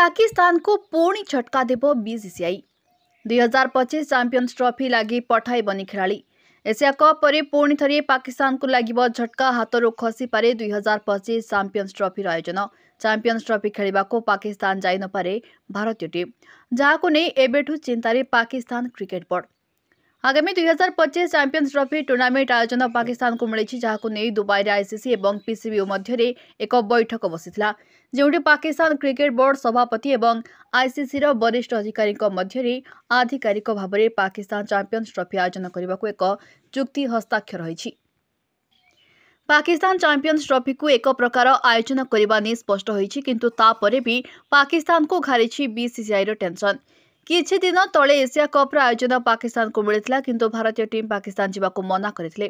पाकिस्तान को पूर्ण झटका बिसिसिआई बीसीसीआई दुई हजार पच्चिस च्याम्पियन्स ट्रफी लागि पठाए भने खेलाडी एसिया कप परे पूर्ण थरी पाकिस्तानको लागि झट्का हातहरू खसिपारे दुई हजार पच्चिस च्याम्पियन्स ट्रफी आयोजना ट्रफी खेलिबाको पाकिस्तान जाइ नपारे भारतीय टिम जहाँको नै एबेठु ଚିନ୍ତାରେ पाकिस्तान क्रिकेट बोर्ड আগামী দুই হাজার পঁচিশ ଚାମ୍ପିୟନ୍ସ ଟ୍ରଫି ଟୁର୍ଣ୍ଣାମେଣ୍ଟ ଆୟୋଜନ ପାକିସ୍ତାନକୁ ମିଳିଛି ଯାହାକୁ ନେଇ ଦୁବାଇରେ ଆଇସିସି ଏବଂ ପିସିବିଓ ମଧ୍ୟରେ ଏକ ବୈଠକ ବସିଥିଲା ଯେଉଁଠି ପାକିସ୍ତାନ କ୍ରିକେଟ୍ ବୋର୍ଡ ସଭାପତି ଏବଂ ଆଇସିସିର ବରିଷ୍ଠ ଅଧିକାରୀଙ୍କ ମଧ୍ୟରେ ଆଧିକାରିକ ଭାବରେ ପାକିସ୍ତାନ ଚାମ୍ପିୟନ୍ସ ଟ୍ରଫି ଆୟୋଜନ କରିବାକୁ ଏକ ଚୁକ୍ତି ହସ୍ତାକ୍ଷର ହୋଇଛି ପାକିସ୍ତାନ ଚାମ୍ପିୟନ୍ସ ଟ୍ରଫିକୁ ଏକ ପ୍ରକାର ଆୟୋଜନ କରିବା ନେଇ ସ୍ପଷ୍ଟ ହୋଇଛି କିନ୍ତୁ ତାପରେ ବି ପାକିସ୍ତାନକୁ ଘାରିଛି ବିସିସିଆଇର ଟେନସନ୍ কিছে দিন তলে এশিয়া কাপৰ আয়োজন পাકિસ્તાনক مليছিল কিন্তু ভাৰতীয় টিমে পাકિસ્તાন জিবাক মনা কৰিছিল।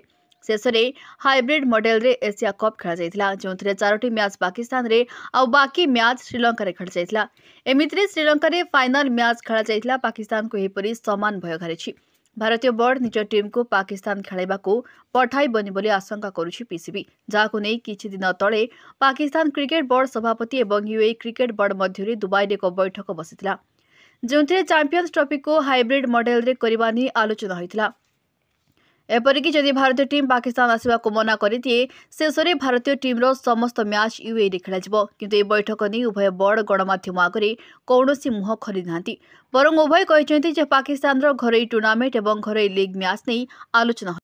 সেছৰে হাইব্ৰিড মডেলৰে এশিয়া কাপ খেলা হৈছিল। যোততে চাৰিটা ম্যাচ পাકિસ્તાনৰে আৰু বাকি ম্যাচ श्रीलंकाৰে ঘটিছিল। এমিত্ৰি श्रीलंकाৰে ফাইনাল ম্যাচ খেলা হৈছিল। পাકિસ્તાনক এই পৰি সমান ভয় গৰিছি। ভাৰতীয় বৰ্ড নিজৰ টিমেক পাકિસ્તાন খেলিবাকৈ পঠাই বনি বুলি আশা কৰুচি পিসিবি। যাক নেকি কিছে দিন তলে পাકિસ્તાন ক্রিকেট বৰ্ড সভাপতি আৰু ইউএ ক্রিকেট বৰ্ডৰ মধ্যৰে দুবাইৰে এক বৈঠক বসিছিল। ଯେଉଁଥିରେ ଚାମ୍ପିୟନ୍ସ ଟ୍ରଫିକୁ ହାଇବ୍ରିଡ୍ ମଡେଲରେ କରିବା ନେଇ ଆଲୋଚନା ହୋଇଥିଲା ଏପରିକି ଯଦି ଭାରତୀୟ ଟିମ୍ ପାକିସ୍ତାନ ଆସିବାକୁ ମନା କରିଦିଏ ଶେଷରେ ଭାରତୀୟ ଟିମ୍ର ସମସ୍ତ ମ୍ୟାଚ୍ ୟୁଏଇରେ ଖେଳାଯିବ କିନ୍ତୁ ଏହି ବୈଠକ ନେଇ ଉଭୟ ବୋର୍ଡ ଗଣମାଧ୍ୟମ ଆଗରେ କୌଣସି ମୁହଁ ଖୋଲିନାହାନ୍ତି ବରଂ ଉଭୟ କହିଛନ୍ତି ଯେ ପାକିସ୍ତାନର ଘରୋଇ ଟୁର୍ଣ୍ଣାମେଣ୍ଟ ଏବଂ ଘରୋଇ ଲିଗ୍ ମ୍ୟାଚ୍ ନେଇ ଆଲୋଚନା